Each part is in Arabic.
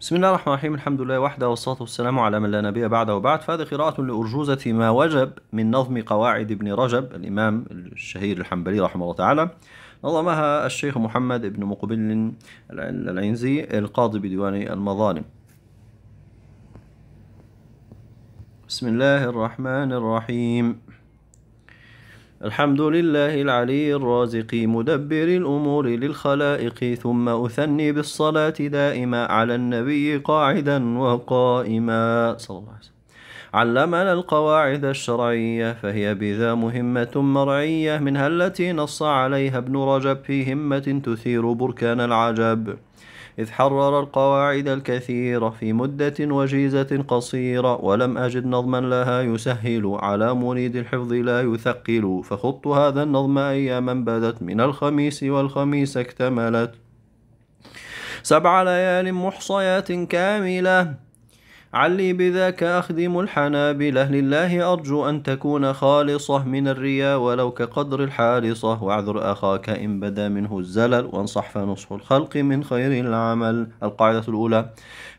بسم الله الرحمن الرحيم الحمد لله وحده والصلاة والسلام على من لا نبي بعده وبعد فهذه قراءة لأرجوزة ما وجب من نظم قواعد ابن رجب الإمام الشهير الحنبلي رحمه الله تعالى نظمها الشيخ محمد بن مقبل العنزي القاضي بديوان المظالم بسم الله الرحمن الرحيم الحمد لله العلي الرازق مدبر الأمور للخلائق ثم أثني بالصلاة دائما على النبي قاعدا وقائما صلى الله عليه وسلم علمنا القواعد الشرعية فهي بذا مهمة مرعية منها التي نص عليها ابن رجب في همة تثير بركان العجب إذ حرر القواعد الكثيرة في مدة وجيزة قصيرة ولم أجد نظما لها يسهل على مريد الحفظ لا يثقل فخضت هذا النظم أياما بدت من الخميس والخميس اكتملت سبع ليال محصيات كاملة علي بذاك أخدم الحنابلة لله أرجو أن تكون خالصة من الرياء ولو كقدر الحارصة واعذر أخاك إن بدا منه الزلل وانصح فنصح الخلق من خير العمل القاعدة الأولى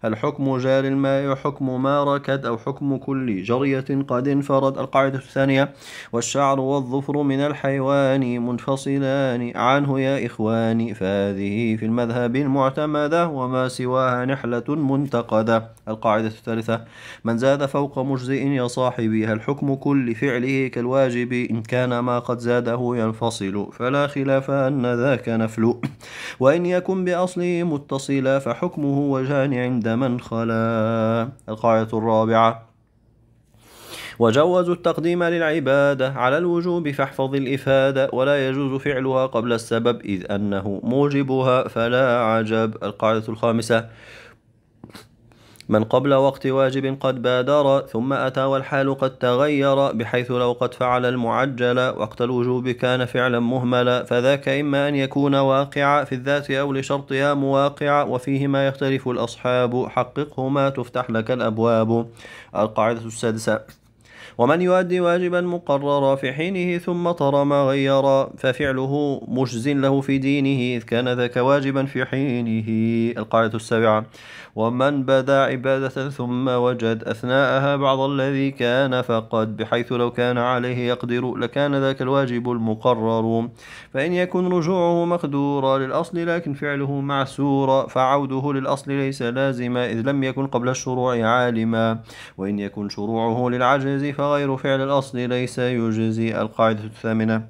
الحكم جار الماء حكم ما ركد أو حكم كل جرية قد انفرد القاعدة الثانية والشعر والظفر من الحيوان منفصلان عنه يا إخواني فهذه في المذهب المعتمدة وما سواها نحلة منتقدة القاعدة الثانية الثالثة من زاد فوق مجزئ يا صاحبي هل حكم كل فعله كالواجب إن كان ما قد زاده ينفصل فلا خلاف أن ذاك نفل وإن يكن بأصله متصلا فحكمه وجهان عند من خلا القاعدة الرابعة وجوزوا التقديم للعبادة على الوجوب فاحفظ الإفادة ولا يجوز فعلها قبل السبب إذ أنه موجبها فلا عجب القاعدة الخامسة من قبل وقت واجب قد بادر ثم أتى والحال قد تغير بحيث لو قد فعل المعجل وقت الوجوب كان فعلا مهملا فذاك إما أن يكون واقعا في الذات أو لشرطها مواقعا وفيهما يختلف الأصحاب حققهما تفتح لك الأبواب القاعدة السادسة ومن يؤدي واجبا مقررا في حينه ثم ترى ما غير ففعله مجز له في دينه إذ كان ذاك واجبا في حينه القاعدة السابعة ومن بدا عبادة ثم وجد أثناءها بعض الذي كان فقد بحيث لو كان عليه يقدر لكان ذاك الواجب المقرر فإن يكن رجوعه مقدورا للأصل لكن فعله معسورا فعوده للأصل ليس لازما إذ لم يكن قبل الشروع عالما وإن يكن شروعه للعجز فغير فعل الأصل ليس يجزي القاعدة الثامنة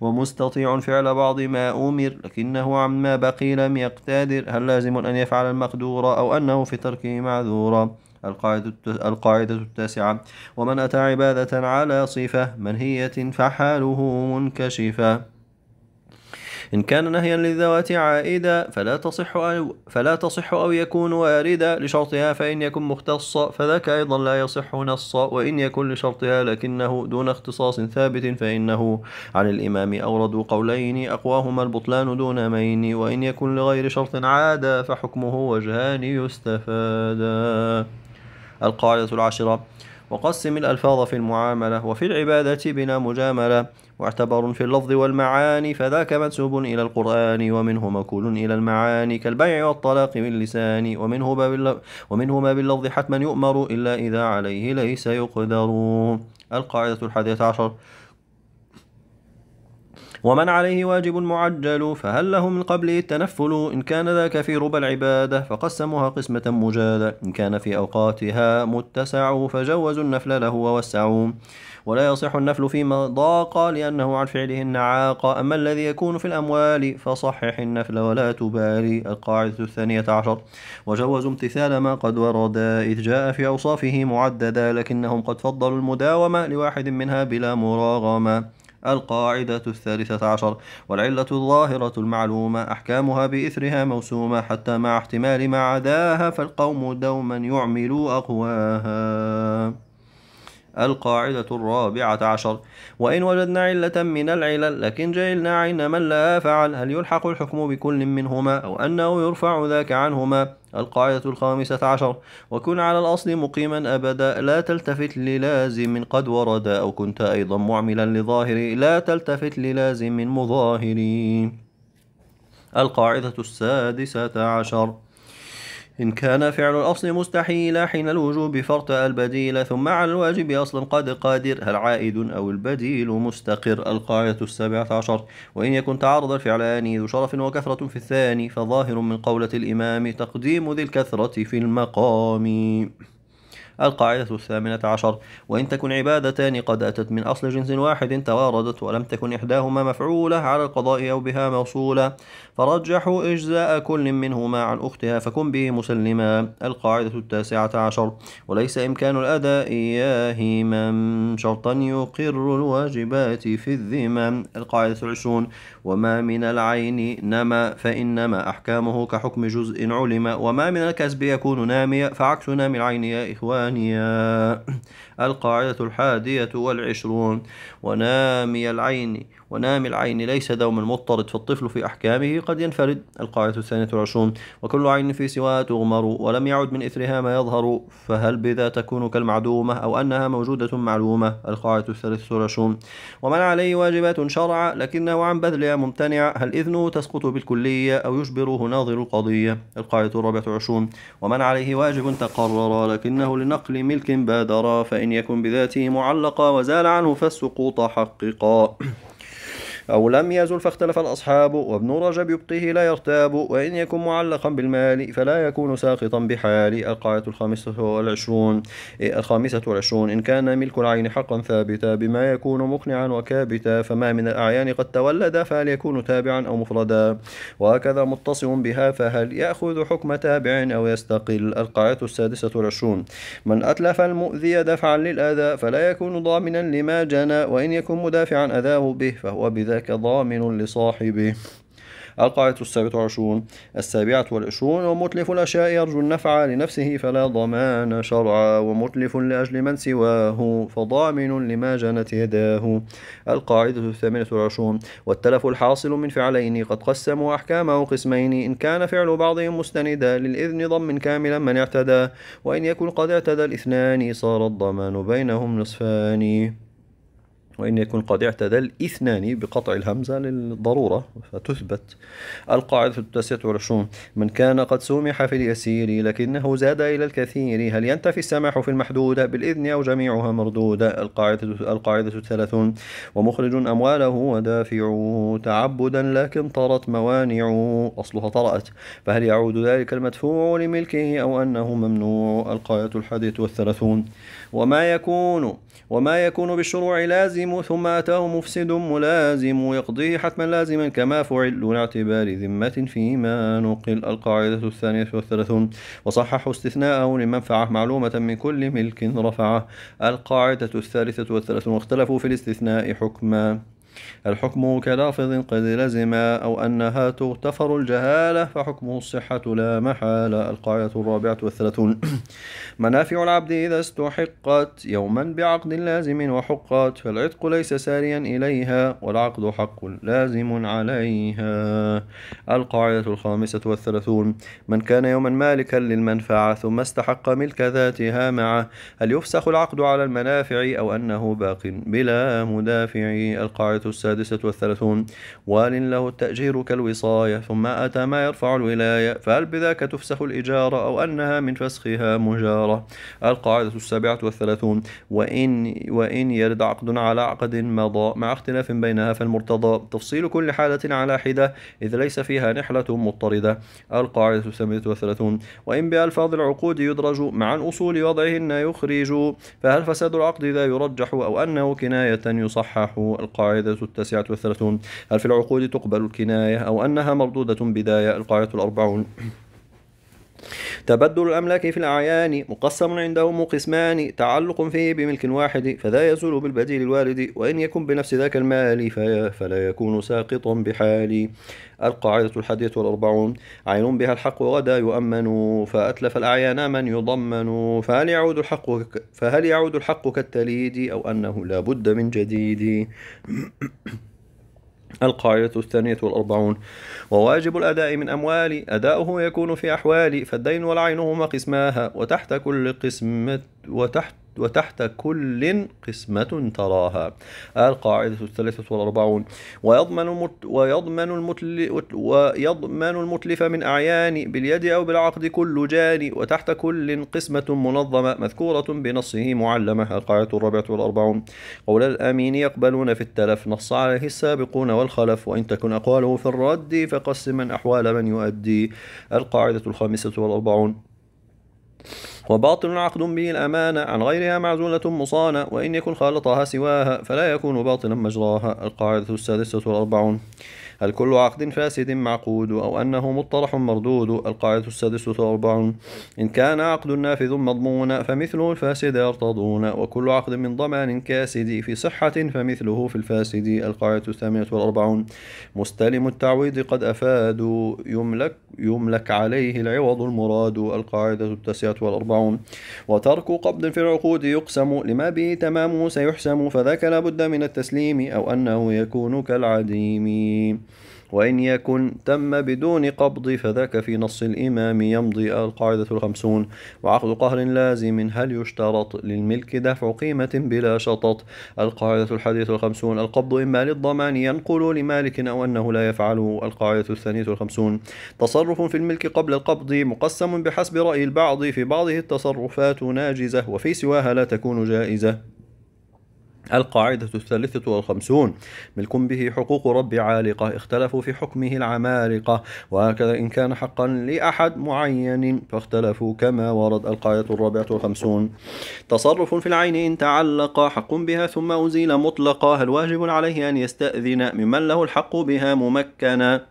ومستطيع فعل بعض ما أمر لكنه عما بقي لم يقتدر هل لازم أن يفعل المقدور أو أنه أو في تركه معذورا القاعدة التاسعة ومن أتى عبادة على صفة منهية فحاله منكشفة إن كان نهيا للذوات عائدا فلا تصح أو فلا تصح أو يكون واردا لشرطها فإن يكن مختصا فذاك أيضا لا يصح نصا وإن يكن لشرطها لكنه دون اختصاص ثابت فإنه عن الإمام أورد قولين أقواهما البطلان دون مين وإن يكن لغير شرط عادا فحكمه وجهان يستفادا القاعدة العاشرة وقسم الألفاظ في المعاملة وفي العبادة بلا مجاملة واعتبر في اللفظ والمعاني فذاك منسوب إلى القرآن ومنه مكول إلى المعاني كالبيع والطلاق باللسان ومنه ومنه ما باللفظ حتما يؤمر إلا إذا عليه ليس يقدر القاعدة الحادية عشر ومن عليه واجب معجل فهل له من قبل التنفل إن كان ذاك في ربى العبادة فقسموها قسمة مجادة إن كان في أوقاتها متسع فجوزوا النفل له ووسعوا ولا يصح النفل فيما ضاق لأنه عن فعله النعاق أما الذي يكون في الأموال فصحح النفل ولا تبالي القاعدة الثانية عشر وجوزوا امتثال ما قد ورد إذ جاء في أوصافه معددا لكنهم قد فضلوا المداومة لواحد منها بلا مراغمة القاعدة الثالثة عشر والعلة الظاهرة المعلومة أحكامها بإثرها موسومة حتى مع احتمال ما عداها فالقوم دوما يعملوا أقواها القاعدة الرابعة عشر وإن وجدنا علة من العلل لكن جعلنا عين من لا فعل هل يلحق الحكم بكل منهما أو أنه يرفع ذاك عنهما القاعدة الخامسة عشر وكن على الأصل مقيما أبدا لا تلتفت للازم قد ورد أو كنت أيضا معملا لظاهري لا تلتفت للازم مظاهري القاعدة السادسة عشر إن كان فعل الأصل مستحيلا حين الوجوب فرت البديل ثم على الواجب أصلا قد قادر هل عائد أو البديل مستقر القاعدة السابعة عشر وإن يكن تعرض الفعلان ذو شرف وكثرة في الثاني فظاهر من قولة الإمام تقديم ذي الكثرة في المقام القاعدة الثامنة عشر وإن تكن عبادتان قد أتت من أصل جنس واحد تواردت ولم تكن إحداهما مفعولة على القضاء أو بها موصولة فرجحوا إجزاء كل منهما عن أختها فكن به مسلما القاعدة التاسعة عشر وليس إمكان الأداء ياهما شرطا يقر الواجبات في الذمم القاعدة العشرون وما من العين نما فإنما أحكامه كحكم جزء علم وما من الكسب يكون ناميا فعكس نام العين يا إخواني القاعدة الحادية والعشرون ونامي العين ونام العين ليس دوما مضطرد فالطفل في أحكامه قد ينفرد القاعدة الثانية والعشرون وكل عين في سواها تغمر ولم يعد من إثرها ما يظهر فهل بذا تكون كالمعدومة أو أنها موجودة معلومة القاعدة الثالثة والعشرون ومن عليه واجبات شرع لكنه عن بذلها ممتنع هل إذنه تسقط بالكلية أو يجبره ناظر القضية القاعدة الرابعة والعشرون ومن عليه واجب تقرر لكنه لنقل ملك بادر فإن يكن بذاته معلقا وزال عنه فالسقوط حققا أو لم يزل فاختلف الأصحاب وابن رجب يبقيه لا يرتاب وإن يكن معلقا بالمال فلا يكون ساقطا بحال القاعدة الخامسة والعشرون إيه، الخامسة والعشرون إن كان ملك العين حقا ثابتا بما يكون مقنعا وكابتا فما من الأعيان قد تولد فهل يكون تابعا أو مفردا وهكذا متصم بها فهل يأخذ حكم تابع أو يستقل القاعدة السادسة والعشرون من أتلف المؤذي دفعا للأذى فلا يكون ضامنا لما جنى وإن يكون مدافعا أذاه به فهو بذلك ذاك ضامن لصاحبه القاعدة السابعة والعشرون السابعة والعشرون ومتلف الأشياء يرجو النفع لنفسه فلا ضمان شرعا ومتلف لأجل من سواه فضامن لما جنت يداه القاعدة الثامنة والعشرون والتلف الحاصل من فعلين قد قسموا أحكامه قسمين إن كان فعل بعضهم مستندا للإذن ضم كاملا من اعتدى وإن يكن قد اعتدى الاثنان صار الضمان بينهم نصفان وإن يكون قد اعتدى الإثنان بقطع الهمزة للضرورة فتثبت القاعدة 29 التاسعة والعشرون من كان قد سمح في اليسير لكنه زاد إلى الكثير هل ينتفي السماح في المحدود بالإذن أو جميعها مردودة القاعدة القاعدة الثلاثون ومخرج أمواله ودافعه تعبدا لكن طرت موانع أصلها طرأت فهل يعود ذلك المدفوع لملكه أو أنه ممنوع القاعدة الحادية والثلاثون وما يكون وما يكون بالشروع لازم ثم أتاه مفسد ملازم يقضيه حتما لازما كما فعل دون اعتبار ذمة فيما نقل القاعدة الثانية والثلاثون وصحح استثناءه لمنفعة معلومة من كل ملك رفعه القاعدة الثالثة والثلاثون واختلفوا في الاستثناء حكما الحكم كلافظ قد لزم أو أنها تغتفر الجهالة فحكمه الصحة لا محالة القاعدة الرابعة والثلاثون منافع العبد إذا استحقت يوما بعقد لازم وحقت فالعتق ليس ساريا إليها والعقد حق لازم عليها القاعدة الخامسة والثلاثون من كان يوما مالكا للمنفعة ثم استحق ملك ذاتها معه هل يفسخ العقد على المنافع أو أنه باق بلا مدافع القاعدة السادسة والثلاثون وال له التأجير كالوصاية ثم أتى ما يرفع الولاية فهل بذاك تفسخ الإجارة أو أنها من فسخها مجارة القاعدة السابعة والثلاثون وإن, وإن يرد عقد على عقد مضى مع اختلاف بينها فالمرتضى تفصيل كل حالة على حدة إذ ليس فيها نحلة مضطردة القاعدة الثامنة والثلاثون وإن بألفاظ العقود يدرج مع الأصول وضعهن يخرج فهل فساد العقد ذا يرجح أو أنه كناية يصحح القاعدة القاعدة التاسعة والثلاثون هل في العقود تقبل الكناية أو أنها مردودة بداية القاعدة الأربعون تبدل الأملاك في الأعيان مقسم عندهم قسمان تعلق فيه بملك واحد فذا يزول بالبديل الوالد وإن يكن بنفس ذاك المال فلا يكون ساقطا بحال القاعدة الحادية والأربعون عين بها الحق غدا يؤمن فأتلف الأعيان من يضمن فهل يعود الحق فهل يعود الحق كالتليد أو أنه لا بد من جديد القاعدة الثانية والأربعون وواجب الأداء من أموال أداؤه يكون في أحوالي فالدين والعين هما قسماها وتحت كل قسمة وتحت وتحت كل قسمة تراها القاعدة الثالثة والأربعون ويضمن ويضمن المتل ويضمن المتلف من أعيان باليد أو بالعقد كل جان وتحت كل قسمة منظمة مذكورة بنصه معلمة القاعدة الرابعة والأربعون قول الأمين يقبلون في التلف نص عليه السابقون والخلف وإن تكن أقواله في الرد فقسما أحوال من يؤدي القاعدة الخامسة والأربعون وباطل عقد به الأمانة عن غيرها معزولة مصانة وإن يكن خالطها سواها فلا يكون باطلا مجراها القاعدة السادسة والأربعون هل كل عقد فاسد معقود أو أنه مطرح مردود القاعدة السادسة والأربعون إن كان عقد نافذ مضمون فمثله الفاسد يرتضون وكل عقد من ضمان كاسد في صحة فمثله في الفاسد القاعدة الثامنة والأربعون مستلم التعويض قد أفاد يملك يملك عليه العوض المراد القاعدة التاسعة والأربعون وترك قبض في العقود يقسم لما به تمامه سيحسم فذاك لابد من التسليم أو أنه يكون كالعديم وإن يكن تم بدون قبض فذاك في نص الإمام يمضي القاعدة الخمسون وعقد قهر لازم هل يشترط للملك دفع قيمة بلا شطط القاعدة الحادية الخمسون القبض إما للضمان ينقل لمالك أو أنه لا يفعله القاعدة الثانية الخمسون تصرف في الملك قبل القبض مقسم بحسب رأي البعض في بعضه التصرفات ناجزة وفي سواها لا تكون جائزة القاعدة الثالثة والخمسون ملك به حقوق رب عالقة اختلفوا في حكمه العمالقة وهكذا إن كان حقا لأحد معين فاختلفوا كما ورد القاعدة الرابعة والخمسون تصرف في العين إن تعلق حق بها ثم أزيل مطلقا هل واجب عليه أن يستأذن ممن له الحق بها ممكنا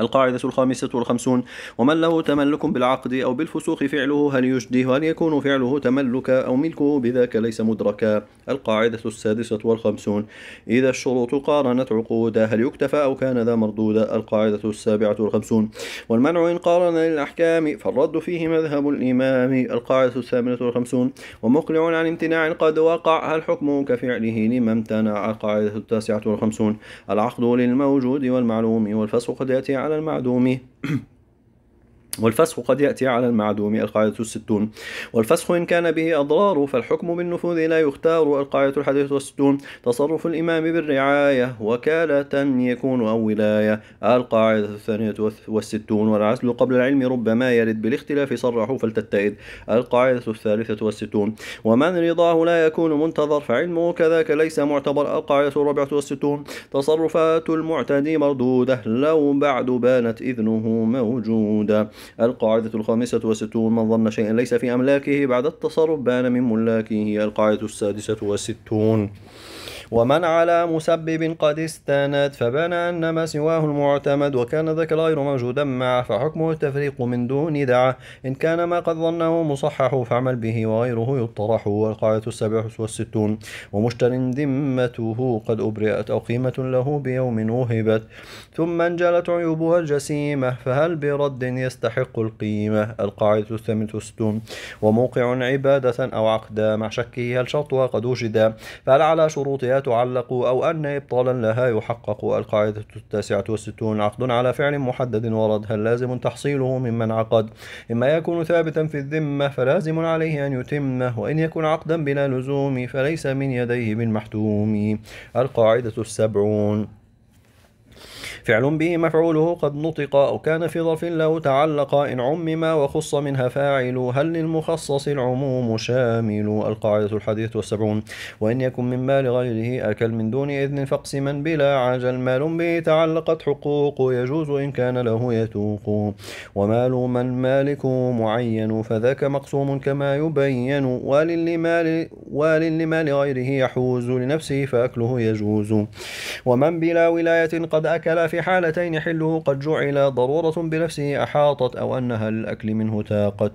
القاعدة الخامسة والخمسون ومن له تملك بالعقد أو بالفسوق فعله هل يجدي هل يكون فعله تملك أو ملكه بذاك ليس مدركا القاعدة السادسة والخمسون إذا الشروط قارنت عقودا هل يكتفى أو كان ذا مردودا القاعدة السابعة والخمسون والمنع إن قارن للأحكام فالرد فيه مذهب الإمام القاعدة الثامنة والخمسون ومقلع عن امتناع قد وقع هل حكمه كفعله لما امتنع القاعدة التاسعة والخمسون العقد للموجود والمعلوم والفسق قد يأتي على المعدوم والفسخ قد يأتي على المعدوم القاعدة الستون والفسخ إن كان به أضرار فالحكم بالنفوذ لا يختار القاعدة الحادية والستون تصرف الإمام بالرعاية وكالة يكون أو ولاية القاعدة الثانية والستون والعزل قبل العلم ربما يرد بالاختلاف صرحوا فلتتئد القاعدة الثالثة والستون ومن رضاه لا يكون منتظر فعلمه كذاك ليس معتبر القاعدة الرابعة والستون تصرفات المعتدي مردودة لو بعد بانت إذنه موجودة القاعدة الخامسة وستون من ظن شيئا ليس في أملاكه بعد التصرف بان من ملاكه القاعدة السادسة وستون ومن على مسبب قد استند فبان أن ما سواه المعتمد وكان ذاك الغير موجودا معه فحكمه التفريق من دون دعة إن كان ما قد ظنه مصحح فعمل به وغيره يطرح والقاعدة السبع والستون ومشتر ذمته قد أبرئت أو قيمة له بيوم وهبت ثم انجلت عيوبها الجسيمة فهل برد يستحق القيمة القاعدة الثامنة والستون وموقع عبادة أو عقدا مع شكه هل شرطها قد وجد فهل على شروطها تعلق أو أن إبطالا لها يحقق القاعدة التاسعة والستون عقد على فعل محدد ورد هل لازم تحصيله ممن عقد إما يكون ثابتا في الذمة فلازم عليه أن يتمه وإن يكن عقدا بلا لزوم فليس من يديه بالمحتوم القاعدة السبعون فعل به مفعوله قد نطق أو كان في ظرف له تعلق إن عمم وخص منها فاعل هل للمخصص العموم شامل القاعدة الحديث والسبعون وإن يكن من مال غيره أكل من دون إذن فاقسما بلا عجل مال به تعلقت حقوق يجوز إن كان له يتوق ومال من مالك معين فذاك مقسوم كما يبين وال لمال, وال لمال غيره يحوز لنفسه فأكله يجوز ومن بلا ولاية قد أكل في حالتين حله قد جعل ضرورة بنفسه أحاطت أو أنها الأكل منه تاقت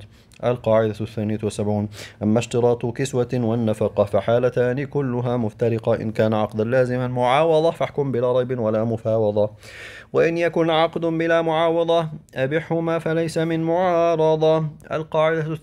القاعدة الثانية وسبعون أما اشتراط كسوة والنفقة فحالتان كلها مفترقة إن كان عقدا لازما معاوضة فاحكم بلا ريب ولا مفاوضة وإن يكن عقد بلا معاوضة أبحهما فليس من معارضة القاعدة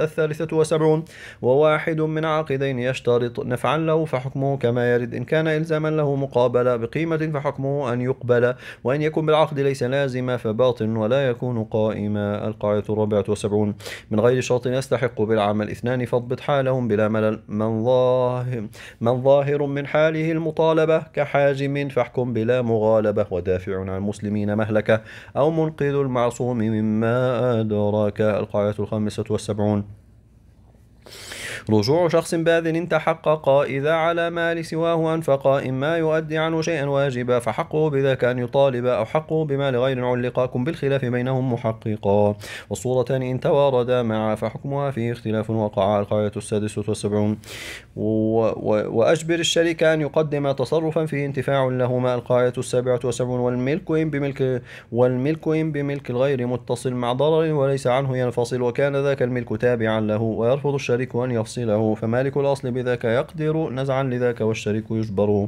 الثالثة وسبعون وواحد من عاقدين يشترط نفعا له فحكمه كما يرد إن كان إلزاما له مقابلة بقيمة فحكمه أن يقبل وإن يكن بالعقد ليس لازما فباطن ولا يكون قائما القاعدة الرابعة وسبعون من غير شرط يستحق بالعمل اثنان فاضبط حالهم بلا ملل من ظاهر من ظاهر من حاله المطالبة كحاجم فاحكم بلا مغالبة ودافع عن المسلمين مهلكة أو منقذ المعصوم مما أدراك القاعدة الخامسة والسبعون رجوع شخص باذن تحقق إذا على مال سواه أنفق إما يؤدي عنه شيئا واجبا فحقه بذاك أن يطالب أو حقه بمال غير علقاكم بالخلاف بينهم محققا والصورتان إن تواردا معا فحكمها فيه اختلاف وقع القاعدة السادسة والسبعون وأجبر الشريك أن يقدم تصرفا فيه انتفاع لهما القاعدة السابعة والسبعون والملك إن بملك والملك إن بملك الغير متصل مع ضرر وليس عنه ينفصل وكان ذاك الملك تابعا له ويرفض الشريك أن يفصل أصله فمالك الأصل بذاك يقدر نزعا لذاك والشريك يجبر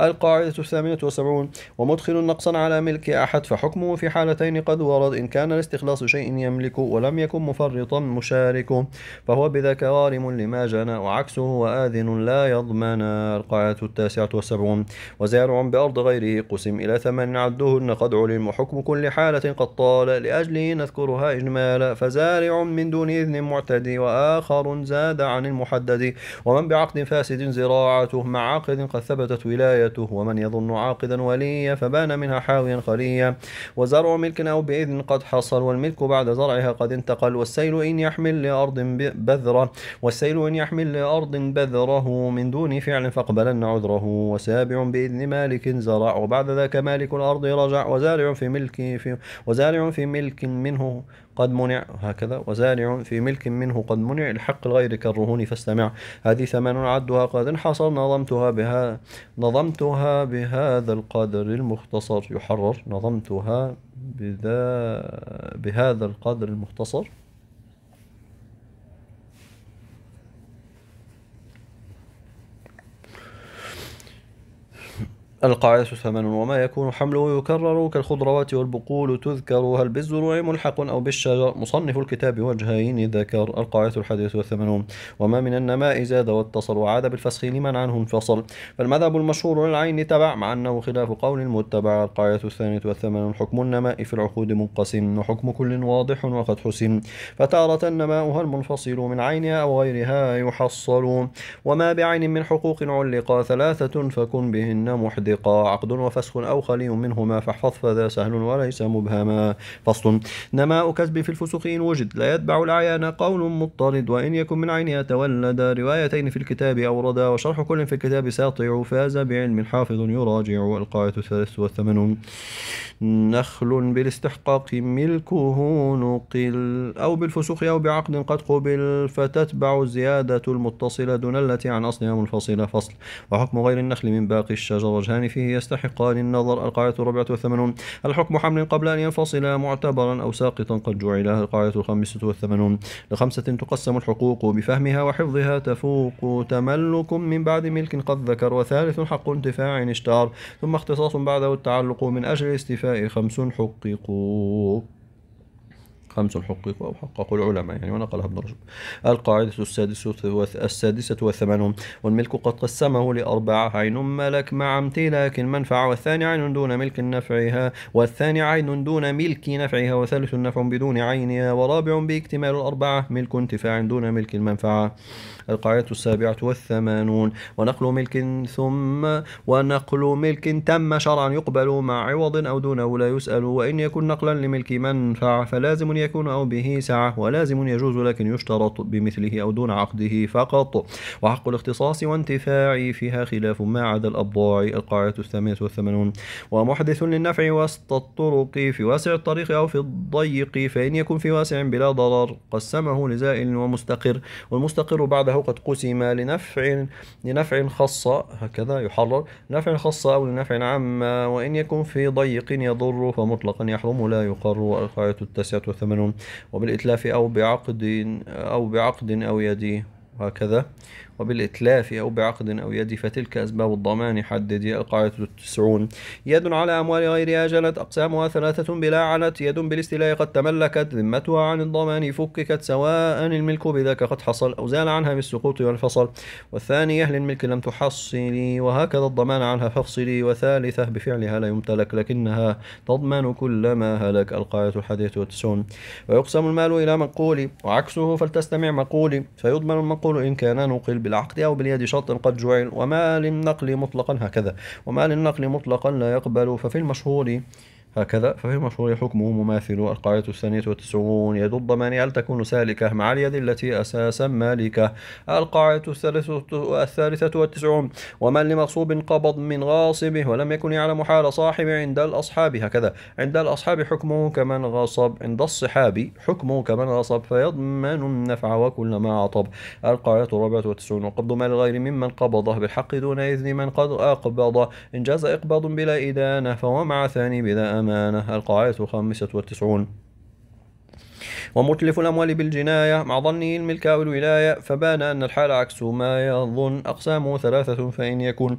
القاعدة الثامنة وسبعون ومدخل نقصا على ملك أحد فحكمه في حالتين قد ورد إن كان لاستخلاص شيء يملك ولم يكن مفرطا مشارك فهو بذاك غارم لما جنى وعكسه وآذن لا يضمن القاعدة التاسعة والسبعون وزارع بأرض غيره قسم إلى ثمن عدهن قد علم حكم كل حالة قد طال لأجله نذكرها إجمالا فزارع من دون إذن معتدي وآخر زاد عن عن المحدد ومن بعقد فاسد زراعته مع عاقد قد ثبتت ولايته ومن يظن عاقدا وليا فبان منها حاويا خليا وزرع ملك أو بإذن قد حصل والملك بعد زرعها قد انتقل والسيل إن يحمل لأرض بذرة والسيل إن يحمل لأرض بذره من دون فعل فاقبلن عذره وسابع بإذن مالك زرع وبعد ذاك مالك الأرض رجع وزارع في ملك في وزارع في ملك منه قد منع هكذا وزارع في ملك منه قد منع الحق الغير كالرهون فاستمع هذه ثمن عدها قد انحصر نظمتها بها نظمتها بهذا القدر المختصر يحرر نظمتها بذا بهذا القدر المختصر القاعدة ثمن وما يكون حمله يكرر كالخضروات والبقول تذكر هل بالزروع ملحق أو بالشجر مصنف الكتاب وجهين ذكر القاعدة الحادية والثمنون وما من النماء زاد واتصل وعاد بالفسخ لمن عنه انفصل فالمذهب المشهور للعين تبع مع أنه خلاف قول المتبع القاعدة الثانية والثمانون حكم النماء في العقود منقسم وحكم كل واضح وقد حسم فتارة نماؤها المنفصل من عينها أو غيرها يحصل وما بعين من حقوق علق ثلاثة فكن بهن محدث مطابقا عقد وفسخ أو خلي منهما فاحفظ فذا سهل وليس مبهما فصل نماء كسب في الفسوق إن وجد لا يتبع العيان قول مضطرد وإن يكن من عينها تولد روايتين في الكتاب أوردا وشرح كل في الكتاب ساطع فاز بعلم حافظ يراجع القاعدة الثالث والثمن نخل بالاستحقاق ملكه نقل أو بالفسوق أو بعقد قد قبل فتتبع الزيادة المتصلة دون التي عن أصلها منفصلة فصل وحكم غير النخل من باقي الشجر وجهان الأمران فيه يستحقان النظر القاعدة الرابعة والثمانون الحكم حمل قبل أن ينفصل معتبرا أو ساقطا قد جعل القاعدة الخامسة والثمانون لخمسة تقسم الحقوق بفهمها وحفظها تفوق تملك من بعد ملك قد ذكر وثالث حق انتفاع اشتهر ثم اختصاص بعده التعلق من أجل الاستفاء خمس حققوا خمس حقق أو حقق العلماء يعني ونقلها ابن رشد القاعدة السادسة السادسة والثمانون والملك قد قسمه لأربعة عين ملك مع امتلاك المنفعة والثاني عين دون ملك نفعها والثاني عين دون ملك نفعها وثالث نفع بدون عينها ورابع باكتمال الأربعة ملك انتفاع دون ملك المنفعة القاعدة السابعة والثمانون ونقل ملك ثم ونقل ملك تم شرعا يقبل مع عوض أو دونه لا يسأل وإن يكن نقلا لملك منفعة فلازم يكون أو به سعة ولازم يجوز لكن يشترط بمثله أو دون عقده فقط وحق الاختصاص وانتفاع فيها خلاف ما عدا الأبضاع القاعدة الثامنة والثمانون ومحدث للنفع وسط الطرق في واسع الطريق أو في الضيق فإن يكن في واسع بلا ضرر قسمه لزائل ومستقر والمستقر بعده قد قسم لنفع لنفع خاصة هكذا يحرر نفع خاصة أو لنفع عامة وإن يكن في ضيق يضر فمطلقا يحرم لا يقر القاعدة التاسعة والثمانون وبالإتلاف أو بعقد أو بعقد أو يدي وهكذا وبالإتلاف أو بعقد أو يد فتلك أسباب الضمان حدد القاعدة التسعون يد على أموال غيرها جلت أقسامها ثلاثة بلا علت يد بالاستيلاء قد تملكت ذمتها عن الضمان فككت سواء الملك بذاك قد حصل أو زال عنها بالسقوط والفصل والثانية للملك لم تحصلي وهكذا الضمان عنها فافصلي وثالثة بفعلها لا يمتلك لكنها تضمن كل ما هلك القاعدة الحادية والتسعون ويقسم المال إلى منقول وعكسه فلتستمع مقولي فيضمن المنقول إن كان نقل بالعقد أو باليد شرطا قد جعل وما للنقل مطلقا هكذا وما للنقل مطلقا لا يقبل ففي المشهور هكذا ففي المشهور حكمه مماثل القاعدة الثانية والتسعون يد الضمان هل تكون سالكة مع اليد التي أساسا مالكة القاعدة الثالثة والتسعون ومن لمغصوب قبض من غاصبه ولم يكن يعلم حال صاحبه عند الأصحاب هكذا عند الأصحاب حكمه كمن غصب عند الصحاب حكمه كمن غصب فيضمن النفع وكل ما عطب القاعدة الرابعة والتسعون وقبض مال الغير ممن قبضه بالحق دون إذن من قد أقبضه إن جاز إقباض بلا إدانة فهو مع ثاني بذا الأمانة القاعدة الخامسة والتسعون ومتلف الأموال بالجناية مع ظنه الملك أو الولاية فبان أن الحال عكس ما يظن أقسامه ثلاثة فإن يكون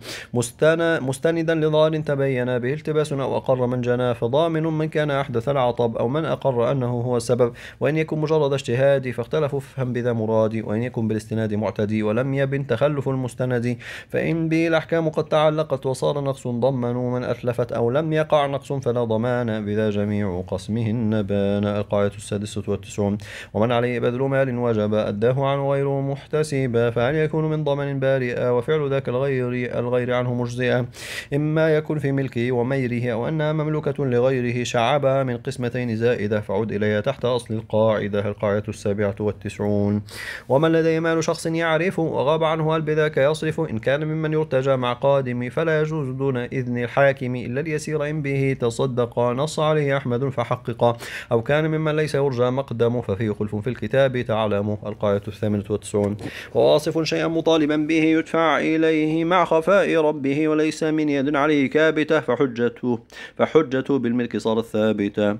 مستندا لضرر تبين به التباس أو أقر من جنى فضامن من كان أحدث العطب أو من أقر أنه هو السبب وإن يكن مجرد اجتهاد فاختلفوا فهم بذا مرادي وإن يكن بالاستناد معتدي ولم يبن تخلف المستند فإن به الأحكام قد تعلقت وصار نقص ضمنوا من أتلفت أو لم يقع نقص فلا ضمان بذا جميع قسمهن بان القاعدة السادسة تسعون ومن عليه بذل مال وجب أداه عنه غير محتسبا فهل يكون من ضمن بارئا وفعل ذاك الغير الغير عنه مجزئا إما يكون في ملكه وميره أو أنها مملوكة لغيره شعبها من قسمتين زائدة فعود إليها تحت أصل القاعدة القاعدة السابعة والتسعون ومن لديه مال شخص يعرفه وغاب عنه هل بذاك يصرف إن كان ممن يرتجى مع قادم فلا يجوز دون إذن الحاكم إلا اليسير إن به تصدق نص عليه أحمد فحقق أو كان ممن ليس يرجى مقدم يخدم ففيه خلف في الكتاب تعلم القاية الثامنة والتسعون وواصف شيئا مطالبا به يدفع إليه مع خفاء ربه وليس من يد عليه كابتة فحجته فحجته بالملك صارت ثابتة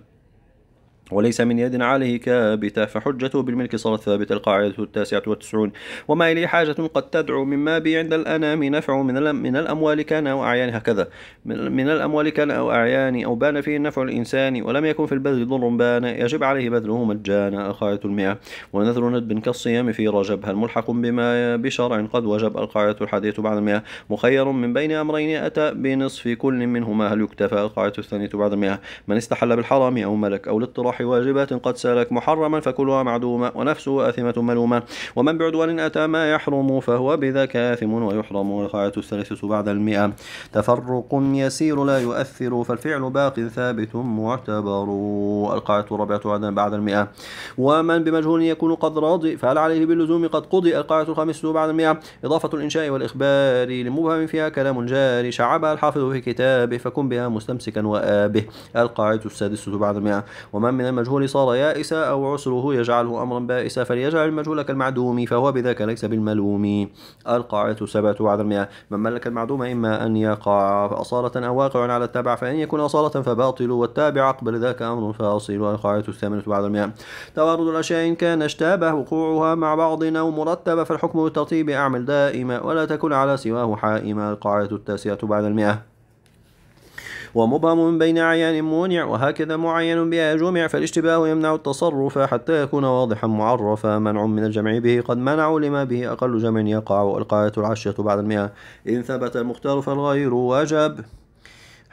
وليس من يد عليه كابتة فحجته بالملك صارت ثابتة القاعدة التاسعة والتسعون وما إلي حاجة قد تدعو مما بي عند الأنام نفع من, من الأموال كان أو أعيان هكذا من الأموال كان أو أعيان أو بان فيه النفع الإنسان ولم يكن في البذل ضر بان يجب عليه بذله مجانا القاعدة المئة ونذر ندب كالصيام في رجب هل ملحق بما بشرع قد وجب القاعدة الحادية بعد المئة مخير من بين أمرين أتى بنصف كل منهما هل يكتفى القاعدة الثانية بعد المئة من استحل بالحرام أو ملك أو الاطراح الأرواح واجبات قد سلك محرما فكلها معدومة ونفسه آثمة ملومة ومن بعدوان أتى ما يحرم فهو بذاك آثم ويحرم والقاعدة الثالثة بعد المئة تفرق يسير لا يؤثر فالفعل باق ثابت معتبر القاعدة الرابعة بعد المئة ومن بمجهول يكون قد راضي فهل عليه باللزوم قد قضي القاعدة الخامسة بعد المئة إضافة الإنشاء والإخبار لمبهم فيها كلام جاري شعبها الحافظ في كتابه فكن بها مستمسكا وآبه القاعدة السادسة بعد المئة ومن من من المجهول صار يائسا أو عسره يجعله أمرا بائسا فليجعل المجهول كالمعدوم فهو بذاك ليس بالملوم القاعدة السبعة بعد المئة من ملك المعدوم إما أن يقع أصالة أو واقع على التابع فإن يكون أصالة فباطل والتابع قبل ذاك أمر فاصل القاعدة الثامنة بعد المئة توارد الأشياء إن كان اشتابه وقوعها مع بعض أو مرتبة فالحكم بالترتيب أعمل دائما ولا تكن على سواه حائما القاعدة التاسعة بعد المئة ومبهم من بين عيان مونع وهكذا معين بها جمع فالاشتباه يمنع التصرف حتى يكون واضحا معرفا منع من الجمع به قد منعوا لما به أقل جمع يقع والقاعدة العشية بعد المئة إن ثبت المختار فالغير واجب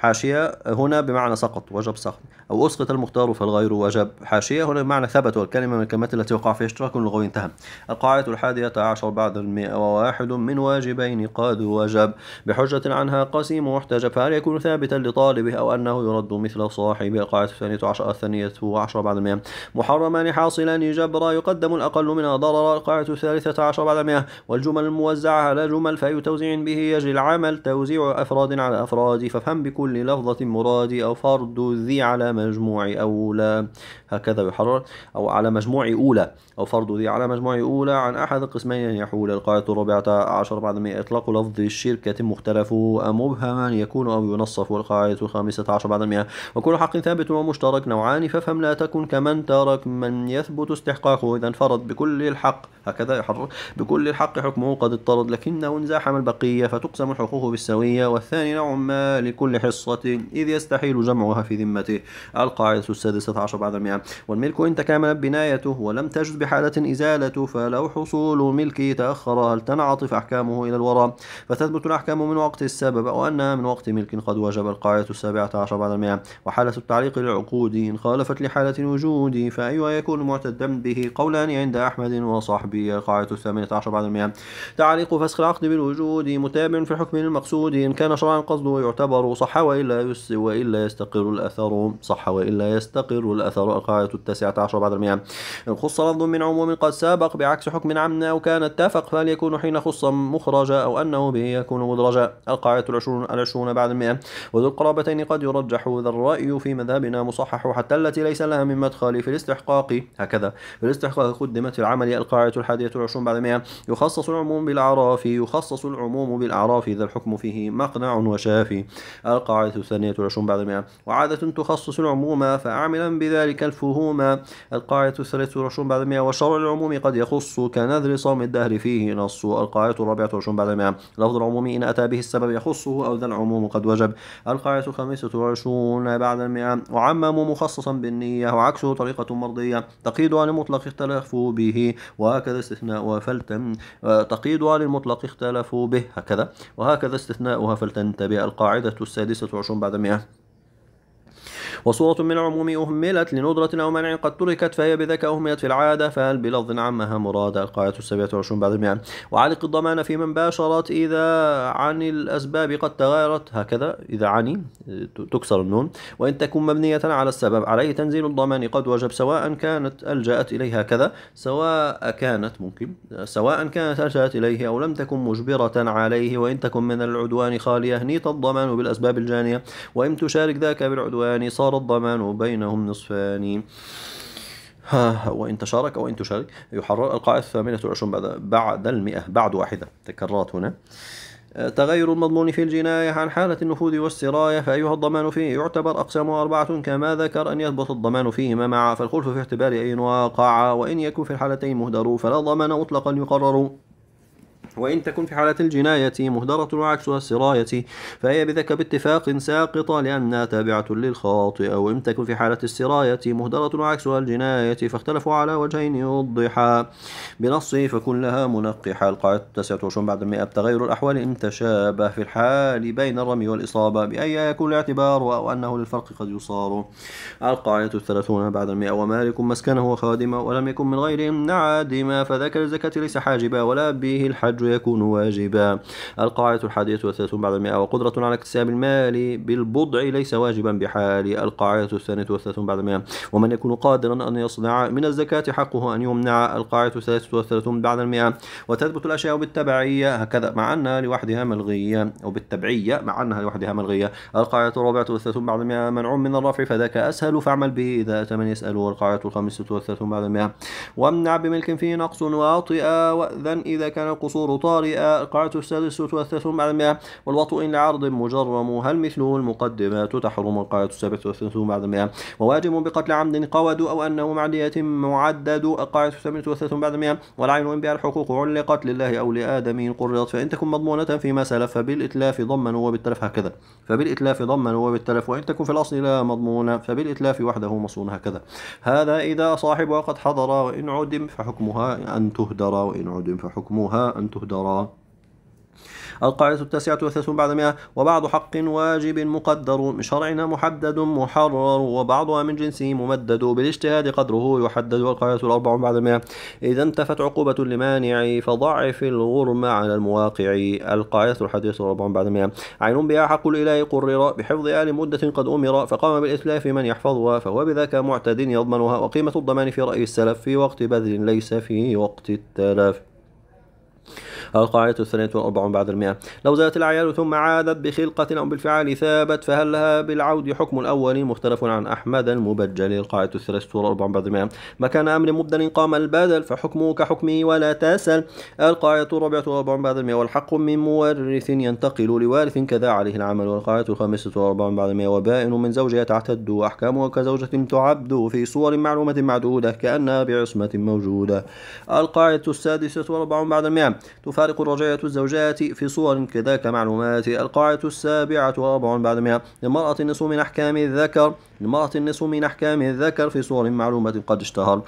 حاشية هنا بمعنى سقط وجب سقط أو أسقط المختار فالغير وجب حاشية هنا بمعنى ثبت والكلمة من الكلمات التي وقع فيها اشتراك لغوي انتهى القاعدة الحادية عشر بعد المئة وواحد من واجبين قد وجب بحجة عنها قسيم واحتجب فهل يكون ثابتا لطالبه أو أنه يرد مثل صاحبه القاعدة الثانية عشر الثانية وعشر بعد المئة محرمان حاصلان جبرا يقدم الأقل من ضرر القاعدة الثالثة عشر بعد المئة والجمل الموزعة على جمل فأي توزيع به يجري العمل توزيع أفراد على أفراد فافهم بكل لفظة مراد أو فرد ذي على مجموع أولى هكذا يحرر أو على مجموع أولى أو فرض ذي على مجموع أولى عن أحد القسمين أن يحول القاعدة الرابعة عشر بعد ما إطلاق لفظ الشركة مختلف مبهما يكون أو ينصف والقاعدة الخامسة عشر بعد المئة وكل حق ثابت ومشترك نوعان فافهم لا تكن كمن ترك من يثبت استحقاقه إذا انفرد بكل الحق هكذا يحرر بكل الحق حكمه قد اضطرد لكنه انزاحم البقية فتقسم الحقوق بالسوية والثاني نوع ما لكل حصة إذ يستحيل جمعها في ذمته القاعدة السادسة عشر بعد المئة والملك إن تكاملت بنايته ولم تجد بحالة إزالته فلو حصول الملك تأخر هل تنعطف أحكامه إلى الوراء فتثبت الأحكام من وقت السبب أو أنها من وقت ملك قد وجب القاعدة السابعة عشر بعد المئة وحالة التعليق للعقود إن خالفت لحالة الوجود فأيها يكون معتدا به قولان عند أحمد وصحبه القاعدة الثامنة عشر بعد المئة تعليق فسخ العقد بالوجود متابع في الحكم المقصود إن كان شرعا قصده يعتبر صح وإلا وإلا يستقر الأثر صح وإلا يستقر الأثر القاعدة الوقاية التاسعة عشر بعد المئة إن خص لفظ من عموم قد سابق بعكس حكم عمنا أو كان اتفق فليكون حين خص مخرجا أو أنه به يكون مدرجا القاعدة العشرون العشرون بعد المئة وذو القرابتين قد يرجح ذا الرأي في مذهبنا مصحح حتى التي ليس لها من مدخل في الاستحقاق هكذا في الاستحقاق قدمت في العمل القاعدة الحادية العشرون بعد المئة يخصص العموم بالأعراف يخصص العموم بالأعراف إذا الحكم فيه مقنع وشافي القاعدة الثانية العشرون بعد المئة وعادة تخصص العموم فأعملا بذلك الف وصفهما القاعدة الثالثة والعشرون بعد مئة وشرع العموم قد يخص كنذر صوم الدهر فيه نص القاعدة الرابعة والعشرون بعد مئة لفظ العموم إن أتى به السبب يخصه أو ذا العموم قد وجب القاعدة الخامسة والعشرون بعد المئة وعمم مخصصا بالنية وعكسه طريقة مرضية تقييد عن المطلق اختلفوا به وهكذا استثناء فلتم تقييد عن المطلق اختلفوا به هكذا وهكذا استثناؤها فلتنتبه القاعدة السادسة والعشرون بعد مئة وصورة من العموم أهملت لندرة أو منع قد تركت فهي بذاك أهملت في العادة فهل بلفظ عمها مراد القاعدة السابعة والعشرون بعد المئة وعلق الضمان في من باشرت إذا عن الأسباب قد تغيرت هكذا إذا عني تكسر النون وإن تكون مبنية على السبب عليه تنزيل الضمان قد وجب سواء كانت ألجأت إليه هكذا سواء كانت ممكن سواء كانت ألجأت إليه أو لم تكن مجبرة عليه وإن تكن من العدوان خالية هنيت الضمان بالأسباب الجانية وإن تشارك ذاك بالعدوان صار صار الضمان بينهم نصفان وإن تشارك وإن تشارك يحرر القاعدة الثامنة والعشرون بعد بعد المئة بعد واحدة تكررت هنا تغير المضمون في الجناية عن حالة النفوذ والسراية فأيها الضمان فيه يعتبر أقسامه أربعة كما ذكر أن يثبت الضمان فيهما معا فالخلف في اعتبار أي وقع وإن يكن في الحالتين مهدر فلا ضمان مطلقا يقرر وإن تكن في حالة الجناية مهدرة وعكسها السراية فهي بذك باتفاق ساقطة لأنها تابعة للخاطئ وإن تكن في حالة السراية مهدرة وعكسها الجناية فاختلفوا على وجهين يوضحا بنص فكلها منقحة القاعدة 29 بعد المئة تغير الأحوال إن تشابه في الحال بين الرمي والإصابة بأي يكون الاعتبار أو أنه للفرق قد يصار القاعدة الثلاثون بعد المئة ومالك مسكنه وخادمه ولم يكن من غيرهم نعادما فذاك الزكاة ليس حاجبا ولا به الحج يكون واجبا القاعدة الحادية والثلاثون بعد المئة وقدرة على اكتساب المال بالبضع ليس واجبا بحال القاعدة الثانية والثلاثون بعد المئة ومن يكون قادرا أن يصنع من الزكاة حقه أن يمنع القاعدة الثالثة والثلاثون بعد المئة وتثبت الأشياء بالتبعية هكذا مع أنها لوحدها ملغية أو بالتبعية مع أنها لوحدها ملغية القاعدة الرابعة والثلاثون بعد المئة منع من الرفع فذاك أسهل فاعمل به إذا أتى من يسأل والقاعدة الخامسة والثلاثون بعد المئة وامنع بملك فيه نقص واطئ وأذن إذا كان القصور طارئة القاعدة السادسة والثلاثون بعد المئة والوطء إن عرض مجرم هل مثله المقدمات تحرم القاعدة السابعة والثلاثون بعد المئة وواجب بقتل عمد قود أو أنه معدية معدد القاعدة السابعة والثلاثون بعد المئة والعين إن بها الحقوق علقت لله أو لآدم قررت فإن تكن مضمونة فيما سلف فبالإتلاف ضمن وبالتلف هكذا فبالإتلاف ضمن وبالتلف وإن تكن في الأصل لا مضمونة فبالإتلاف وحده مصون هكذا هذا إذا صاحبها قد حضر وإن عدم فحكمها أن تهدر وإن عدم فحكمها أن تهدر تهدرا القاعدة التاسعة والثلاثون بعد مئة وبعض حق واجب مقدر من شرعنا محدد محرر وبعضها من جنسه ممدد بالاجتهاد قدره يحدد القاعدة الأربع بعد مئة إذا انتفت عقوبة لمانع فضعف الغرم على المواقع القاعدة الحادية الأربع بعد مئة عين بها حق الإله قرر بحفظ آل مدة قد أمر فقام بالإتلاف من يحفظها فهو بذاك معتد يضمنها وقيمة الضمان في رأي السلف في وقت بذل ليس في وقت التلف القاعدة الثانية وأربعون بعد المئة لو زادت الأعياد ثم عادت بخلقة أو بالفعل ثابت فهل لها بالعود حكم الأول مختلف عن أحمد المبجل القاعدة الثلاثة وأربعون بعد المئة مكان أمر مبدل قام البدل فحكمه كحكمه ولا تسل القاعدة الرابعة وأربعون بعد المئة والحق من مورث ينتقل لوارث كذا عليه العمل والقاعدة الخامسة وأربعون بعد المئة وبائن من زوجها تعتد أحكامها كزوجة تعبد في صور معلومة معدودة كأنها بعصمة موجودة القاعدة السادسة وأربعون بعد المئة تفعل تنخرق الرجاية الزوجات في صور كذاك معلومات القاعدة السابعة وأربعون بعد مئة للمرأة نصف من أحكام الذكر لمرأة النص من أحكام الذكر في صور معلومة قد اشتهر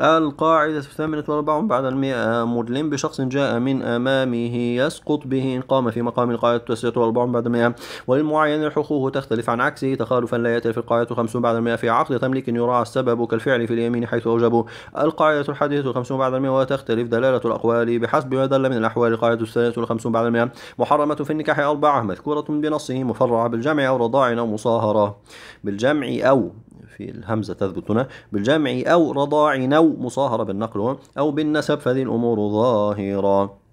القاعدة الثامنة والأربعون بعد المئة مدلم بشخص جاء من أمامه يسقط به إن قام في مقام القاعدة التاسعة والأربعون بعد المئة وللمعين الحقوق تختلف عن عكسه تخالفا لا يأتي في القاعدة الخمسون بعد المئة في عقد تملك يراعى السبب كالفعل في اليمين حيث أوجب القاعدة الحادية والخمسون بعد المئة وتختلف دلالة الأقوال بحسب ما دل من الأحوال القاعدة الثانية والخمسون بعد المئة محرمة في النكاح أربعة مذكورة بنصه مفرعة بالجمع أو رضاع أو مصاهرة بالجمع أو في الهمزة تثبت هنا بالجمع أو رضاع أو مصاهرة بالنقل أو بالنسب فهذه الأمور ظاهرة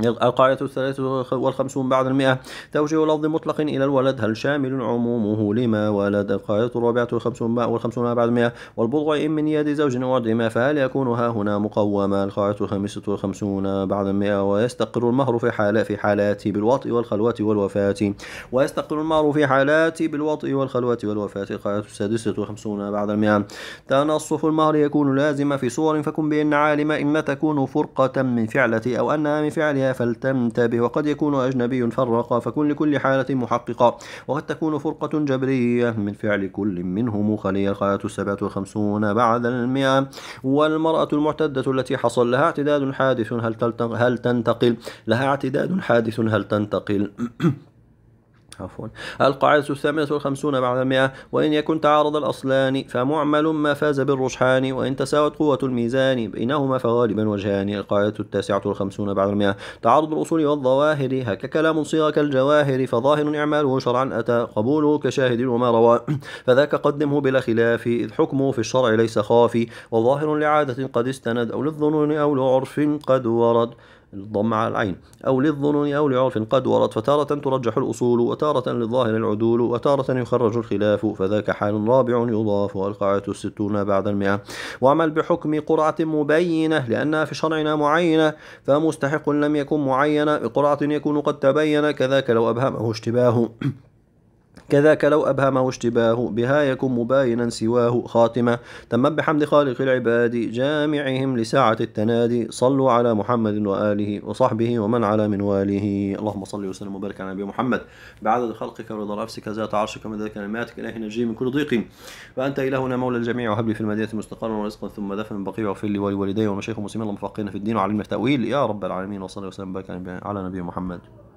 القاعدة الثلاثة والخمسون بعد المئة توجيه لفظ مطلق إلى الولد هل شامل عمومه لما ولد القاعدة الرابعة والخمسون والخمسون بعد المئة والبضع إن من يد زوج ما فهل يكون ها هنا مقوما القاعدة الخامسة والخمسون بعد المئة ويستقر المهر في حالة في حالات بالوطء والخلوة والوفاة ويستقر المهر في حالات بالوطء والخلوة والوفاة القاعدة السادسة والخمسون بعد المئة تنصف المهر يكون لازما في صور فكن بأن عالم إما تكون فرقة من فعلة أو أنها من فعل فلتنتبه وقد يكون أجنبي فرقا فكن لكل حالة محققا وقد تكون فرقة جبرية من فعل كل منهم خلية الخالة السبعة والخمسون بعد المئة والمرأة المعتدة التي حصل لها اعتداد حادث هل, هل تنتقل لها اعتداد حادث هل تنتقل عفوا القاعدة الثامنة والخمسون بعد المئة وإن يكن تعارض الأصلان فمعمل ما فاز بالرجحان وإن تساوت قوة الميزان بينهما فغالبا وجهان القاعدة التاسعة والخمسون بعد المئة تعارض الأصول والظواهر هك كلام صيغ كالجواهر فظاهر إعماله شرعا أتى قبوله كشاهد وما روى فذاك قدمه بلا خلاف إذ حكمه في الشرع ليس خافي وظاهر لعادة قد استند أو للظنون أو لعرف قد ورد الضم على العين أو للظنون أو لعرف قد ورد فتارة ترجح الأصول وتارة للظاهر العدول وتارة يخرج الخلاف فذاك حال رابع يضاف والقاعدة الستون بعد المئة وعمل بحكم قرعة مبينة لأنها في شرعنا معينة فمستحق لم يكن معينة بقرعة يكون قد تبين كذاك لو أبهمه اشتباهه كذاك لو أبهمه اشتباه بها يكن مباينا سواه خاتمة تم بحمد خالق العباد جامعهم لساعة التنادي صلوا على محمد وآله وصحبه ومن على منواله اللهم صل وسلم وبارك على نبي محمد بعدد خلقك ورضا نفسك ذات عرشك ذلك كلماتك إلهي نجي من كل ضيق فأنت إلهنا مولى الجميع وهب لي في المدينة مستقرا ورزقا ثم دفن بقي وفي لي ولوالدي ومشايخ المسلمين اللهم فقهنا في الدين وعلمنا التأويل يا رب العالمين وصلى وسلم وبارك على نبي محمد